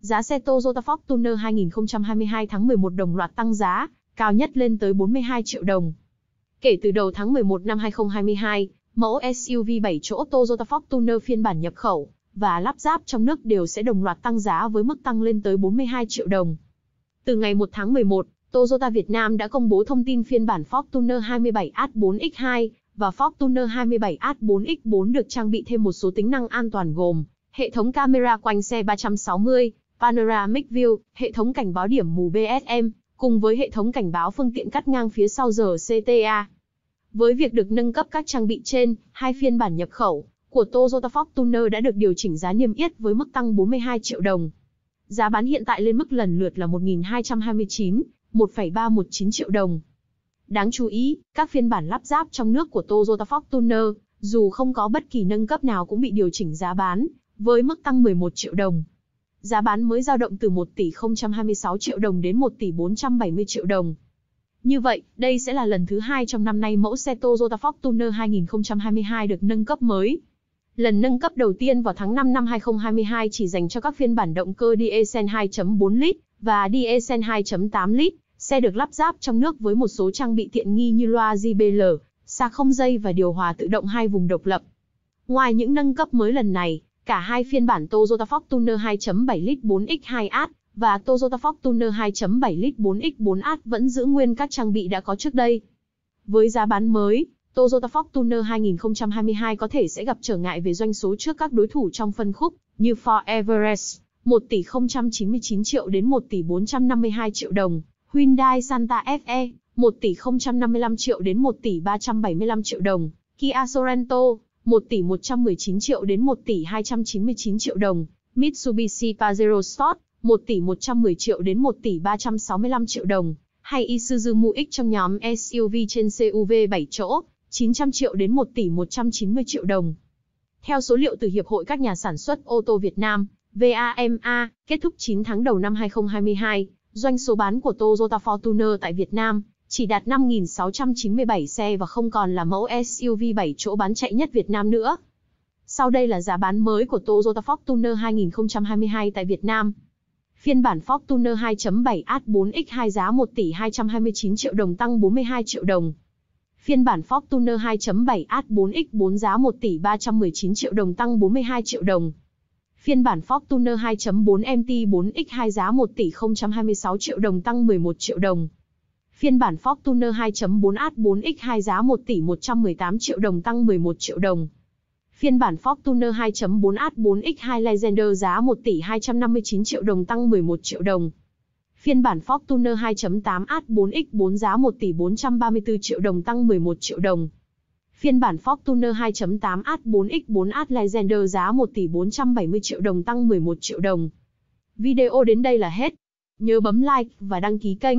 Giá xe Toyota Fortuner 2022 tháng 11 đồng loạt tăng giá, cao nhất lên tới 42 triệu đồng. Kể từ đầu tháng 11 năm 2022, mẫu SUV 7 chỗ Toyota Fortuner phiên bản nhập khẩu và lắp ráp trong nước đều sẽ đồng loạt tăng giá với mức tăng lên tới 42 triệu đồng. Từ ngày 1 tháng 11, Toyota Việt Nam đã công bố thông tin phiên bản Fortuner 27 at 4 x 2 và Fortuner 27 at 4 x 4 được trang bị thêm một số tính năng an toàn gồm hệ thống camera quanh xe 360, Panoramic View, hệ thống cảnh báo điểm mù BSM, cùng với hệ thống cảnh báo phương tiện cắt ngang phía sau giờ CTA. Với việc được nâng cấp các trang bị trên, hai phiên bản nhập khẩu của Toyota Fortuner đã được điều chỉnh giá niêm yết với mức tăng 42 triệu đồng. Giá bán hiện tại lên mức lần lượt là 1.229, 1,319 triệu đồng. Đáng chú ý, các phiên bản lắp ráp trong nước của Toyota Fortuner, dù không có bất kỳ nâng cấp nào cũng bị điều chỉnh giá bán, với mức tăng 11 triệu đồng giá bán mới dao động từ 1 tỷ 026 triệu đồng đến 1 tỷ 470 triệu đồng. Như vậy, đây sẽ là lần thứ hai trong năm nay mẫu xe Toyota Fortuner 2022 được nâng cấp mới. Lần nâng cấp đầu tiên vào tháng 5 năm 2022 chỉ dành cho các phiên bản động cơ diesel 2.4 lít và diesel 2.8 lít. Xe được lắp ráp trong nước với một số trang bị tiện nghi như loa JBL, xa không dây và điều hòa tự động hai vùng độc lập. Ngoài những nâng cấp mới lần này, Cả hai phiên bản Toyota Fortuner 2.7 lít 4X2 AT và Toyota Fortuner 2.7 lít 4X4 AT vẫn giữ nguyên các trang bị đã có trước đây. Với giá bán mới, Toyota Fortuner 2022 có thể sẽ gặp trở ngại về doanh số trước các đối thủ trong phân khúc như Ford Everest, 1 tỷ 099 triệu đến 1 tỷ 452 triệu đồng, Hyundai Santa Fe, 1 tỷ 055 triệu đến 1 tỷ 375 triệu đồng, Kia Sorento, 1 tỷ 119 triệu đến 1 tỷ 299 triệu đồng, Mitsubishi Pajero Sport, 1 tỷ 110 triệu đến 1 tỷ 365 triệu đồng, hay Isuzu MU-X trong nhóm SUV trên CUV 7 chỗ, 900 triệu đến 1 tỷ 190 triệu đồng. Theo số liệu từ Hiệp hội các nhà sản xuất ô tô Việt Nam, VAMA, kết thúc 9 tháng đầu năm 2022, doanh số bán của Toyota Fortuner tại Việt Nam chỉ đạt 5.697 xe và không còn là mẫu SUV 7 chỗ bán chạy nhất Việt Nam nữa. Sau đây là giá bán mới của Toyota Fortuner 2022 tại Việt Nam. Phiên bản Fortuner 2 7 AT H4X2 giá 1 tỷ 229 triệu đồng tăng 42 triệu đồng. Phiên bản Fortuner 2 7 AT H4X4 giá 1 tỷ 319 triệu đồng tăng 42 triệu đồng. Phiên bản Fortuner 2.4 MT4X2 giá 1 tỷ 026 triệu đồng tăng 11 triệu đồng. Phiên bản Fortuner 2 4 AT H4X2 giá 1 tỷ 118 triệu đồng tăng 11 triệu đồng. Phiên bản Fortuner 2 4 AT H4X2 Legender giá 1 tỷ 259 triệu đồng tăng 11 triệu đồng. Phiên bản Fortuner 2 8 AT H4X4 giá 1 tỷ 434 triệu đồng tăng 11 triệu đồng. Phiên bản Fortuner 2 8 AT H4X4 AT Legender giá 1 tỷ 470 triệu đồng tăng 11 triệu đồng. Video đến đây là hết. Nhớ bấm like và đăng ký kênh